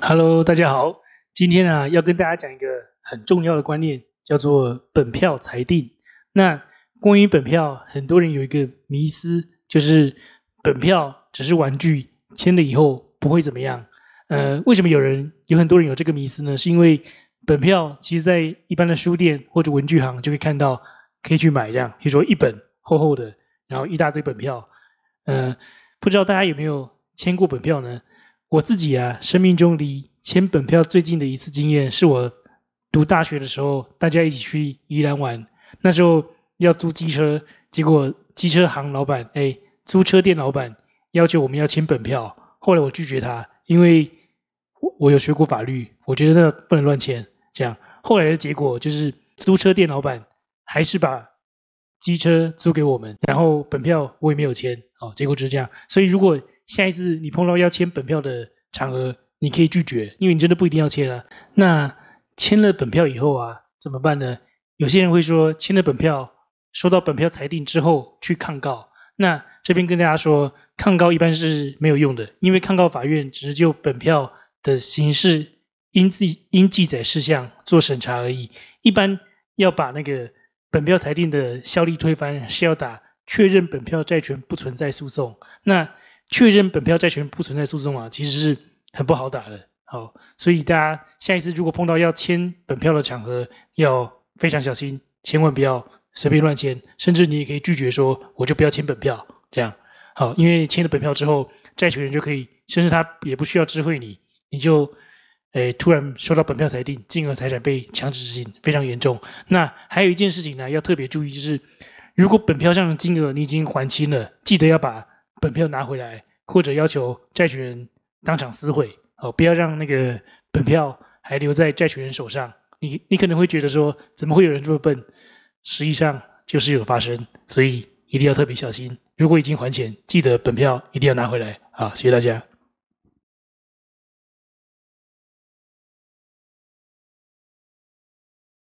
Hello，大家好。今天呢，要跟大家讲一个很重要的观念，叫做本票裁定。那关于本票，很多人有一个迷思，就是本票只是玩具，签了以后不会怎么样。呃，为什么有人有很多人有这个迷思呢？是因为本票其实，在一般的书店或者文具行就可以看到，可以去买这样，比如说一本厚厚的，然后一大堆本票。呃，不知道大家有没有签过本票呢？我自己啊，生命中离签本票最近的一次经验，是我读大学的时候，大家一起去宜兰玩。那时候要租机车，结果机车行老板哎，租车店老板要求我们要签本票。后来我拒绝他，因为我我有学过法律，我觉得不能乱签。这样后来的结果就是，租车店老板还是把机车租给我们，然后本票我也没有签。哦，结果就是这样。所以如果下一次你碰到要签本票的场合，你可以拒绝，因为你真的不一定要签了。那签了本票以后啊，怎么办呢？有些人会说，签了本票，收到本票裁定之后去抗告。那这边跟大家说，抗告一般是没有用的，因为抗告法院只是就本票的形式、应记、应记载事项做审查而已。一般要把那个本票裁定的效力推翻，是要打确认本票债权不存在诉讼。那确认本票债权不存在诉讼啊，其实是很不好打的。好，所以大家下一次如果碰到要签本票的场合，要非常小心，千万不要随便乱签，甚至你也可以拒绝说我就不要签本票这样。好，因为签了本票之后，债权人就可以，甚至他也不需要知会你，你就诶突然收到本票裁定，金额财产被强制执行，非常严重。那还有一件事情呢，要特别注意，就是如果本票上的金额你已经还清了，记得要把。本票拿回来，或者要求债权人当场撕毁，哦，不要让那个本票还留在债权人手上。你你可能会觉得说，怎么会有人这么笨？实际上就是有发生，所以一定要特别小心。如果已经还钱，记得本票一定要拿回来。好，谢谢大家。